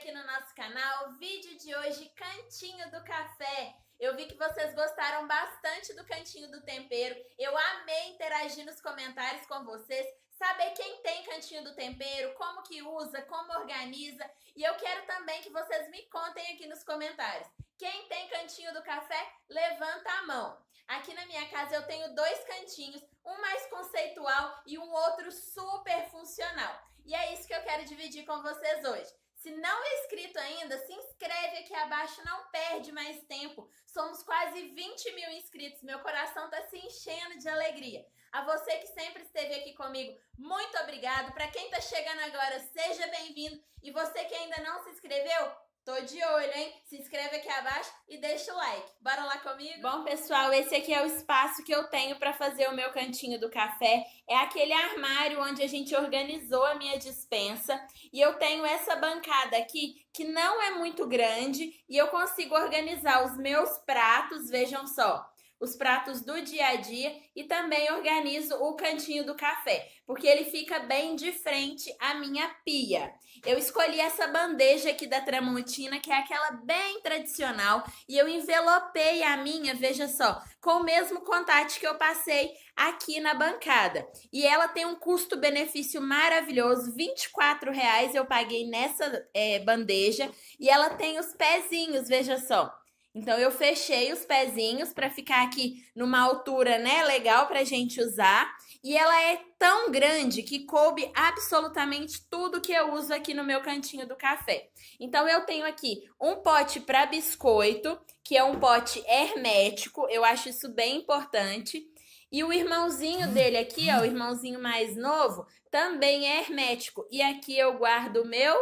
aqui no nosso canal. vídeo de hoje, Cantinho do Café. Eu vi que vocês gostaram bastante do Cantinho do Tempero. Eu amei interagir nos comentários com vocês, saber quem tem Cantinho do Tempero, como que usa, como organiza. E eu quero também que vocês me contem aqui nos comentários. Quem tem cantinho do café, levanta a mão. Aqui na minha casa eu tenho dois cantinhos, um mais conceitual e um outro super funcional. E é isso que eu quero dividir com vocês hoje. Se não é inscrito ainda, se inscreve aqui abaixo, não perde mais tempo. Somos quase 20 mil inscritos, meu coração está se enchendo de alegria. A você que sempre esteve aqui comigo, muito obrigado. Para quem está chegando agora, seja bem-vindo. E você que ainda não se inscreveu, Tô de olho, hein? Se inscreve aqui abaixo e deixa o like. Bora lá comigo? Bom, pessoal, esse aqui é o espaço que eu tenho para fazer o meu cantinho do café. É aquele armário onde a gente organizou a minha dispensa. E eu tenho essa bancada aqui, que não é muito grande, e eu consigo organizar os meus pratos, vejam só os pratos do dia a dia e também organizo o cantinho do café, porque ele fica bem de frente à minha pia. Eu escolhi essa bandeja aqui da Tramontina, que é aquela bem tradicional, e eu envelopei a minha, veja só, com o mesmo contato que eu passei aqui na bancada. E ela tem um custo-benefício maravilhoso, R$ 24,00 eu paguei nessa é, bandeja, e ela tem os pezinhos, veja só então eu fechei os pezinhos para ficar aqui numa altura, né, legal pra gente usar. E ela é tão grande que coube absolutamente tudo que eu uso aqui no meu cantinho do café. Então eu tenho aqui um pote para biscoito, que é um pote hermético, eu acho isso bem importante. E o irmãozinho dele aqui, ó, o irmãozinho mais novo, também é hermético. E aqui eu guardo o meu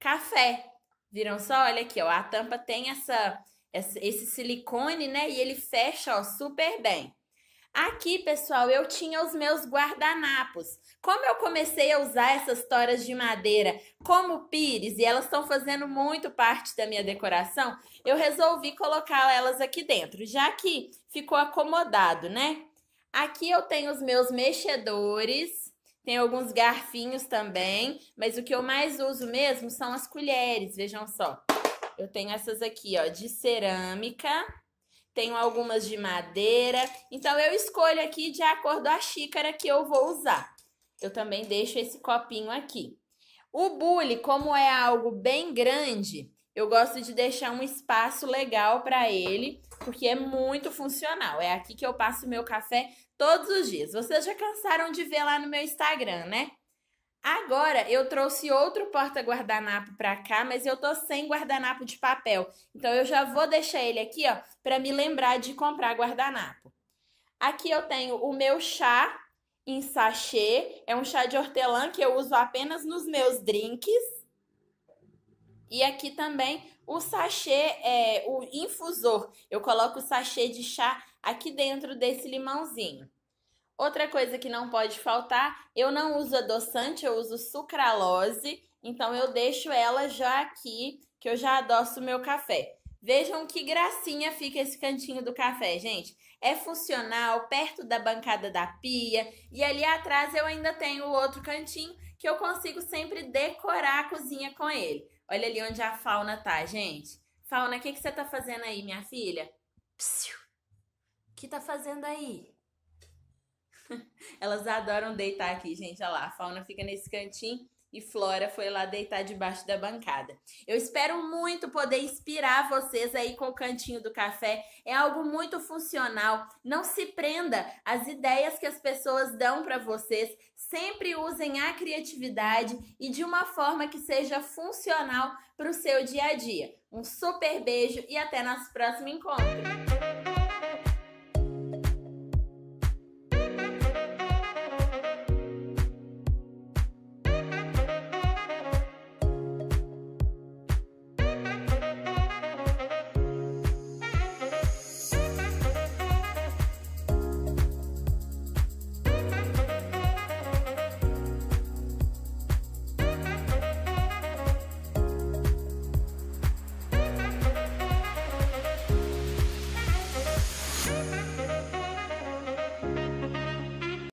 café. Viram só? Olha aqui, ó, a tampa tem essa esse silicone, né? E ele fecha, ó, super bem. Aqui, pessoal, eu tinha os meus guardanapos. Como eu comecei a usar essas toras de madeira como pires e elas estão fazendo muito parte da minha decoração, eu resolvi colocar elas aqui dentro, já que ficou acomodado, né? Aqui eu tenho os meus mexedores, tem alguns garfinhos também, mas o que eu mais uso mesmo são as colheres, vejam só. Eu tenho essas aqui, ó, de cerâmica. Tenho algumas de madeira. Então, eu escolho aqui de acordo a xícara que eu vou usar. Eu também deixo esse copinho aqui. O bule, como é algo bem grande, eu gosto de deixar um espaço legal para ele, porque é muito funcional. É aqui que eu passo meu café todos os dias. Vocês já cansaram de ver lá no meu Instagram, né? Agora eu trouxe outro porta-guardanapo para cá, mas eu tô sem guardanapo de papel. Então eu já vou deixar ele aqui, ó, para me lembrar de comprar guardanapo. Aqui eu tenho o meu chá em sachê, é um chá de hortelã que eu uso apenas nos meus drinks. E aqui também o sachê, é, o infusor. Eu coloco o sachê de chá aqui dentro desse limãozinho. Outra coisa que não pode faltar, eu não uso adoçante, eu uso sucralose, então eu deixo ela já aqui, que eu já adoço o meu café. Vejam que gracinha fica esse cantinho do café, gente. É funcional, perto da bancada da pia, e ali atrás eu ainda tenho o outro cantinho que eu consigo sempre decorar a cozinha com ele. Olha ali onde a fauna tá, gente. Fauna, o que, que você tá fazendo aí, minha filha? O que tá fazendo aí? Elas adoram deitar aqui, gente. Olha lá, a fauna fica nesse cantinho e Flora foi lá deitar debaixo da bancada. Eu espero muito poder inspirar vocês aí com o cantinho do café. É algo muito funcional. Não se prenda às ideias que as pessoas dão para vocês. Sempre usem a criatividade e de uma forma que seja funcional para o seu dia a dia. Um super beijo e até nosso próximo encontro.